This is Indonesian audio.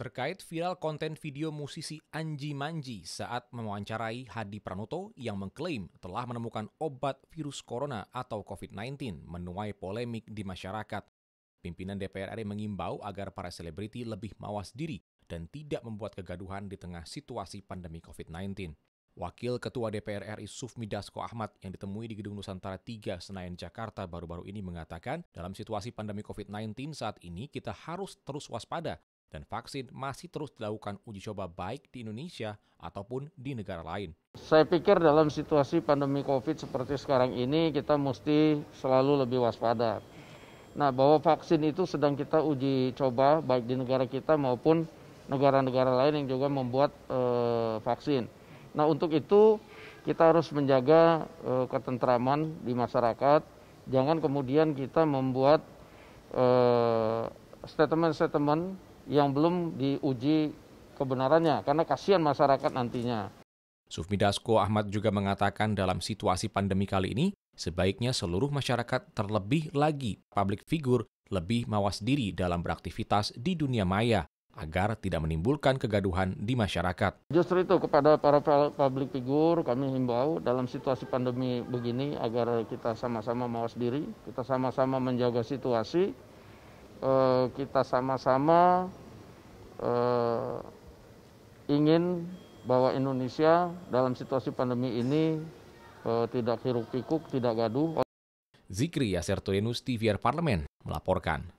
Terkait viral konten video musisi Anji Manji saat mewawancarai Hadi Pranoto yang mengklaim telah menemukan obat virus corona atau COVID-19 menuai polemik di masyarakat. Pimpinan DPR RI mengimbau agar para selebriti lebih mawas diri dan tidak membuat kegaduhan di tengah situasi pandemi COVID-19. Wakil Ketua DPR RI Sufmi Dasko Ahmad yang ditemui di Gedung Nusantara 3 Senayan Jakarta baru-baru ini mengatakan, dalam situasi pandemi COVID-19 saat ini kita harus terus waspada dan vaksin masih terus dilakukan uji coba baik di Indonesia ataupun di negara lain. Saya pikir dalam situasi pandemi COVID seperti sekarang ini kita mesti selalu lebih waspada. Nah, bahwa vaksin itu sedang kita uji coba baik di negara kita maupun negara-negara lain yang juga membuat e, vaksin. Nah untuk itu kita harus menjaga e, ketentraman di masyarakat. Jangan kemudian kita membuat eh, statement-statement yang belum diuji kebenarannya karena kasihan masyarakat nantinya. Sufmi Dasko Ahmad juga mengatakan dalam situasi pandemi kali ini, sebaiknya seluruh masyarakat terlebih lagi publik figur lebih mawas diri dalam beraktivitas di dunia maya agar tidak menimbulkan kegaduhan di masyarakat. Justru itu kepada para public figure kami himbau dalam situasi pandemi begini agar kita sama-sama mawas diri, kita sama-sama menjaga situasi, eh, kita sama-sama eh, ingin bahwa Indonesia dalam situasi pandemi ini eh, tidak hiruk pikuk, tidak gaduh. Zikri Yasertoyenus TVR Parlemen melaporkan.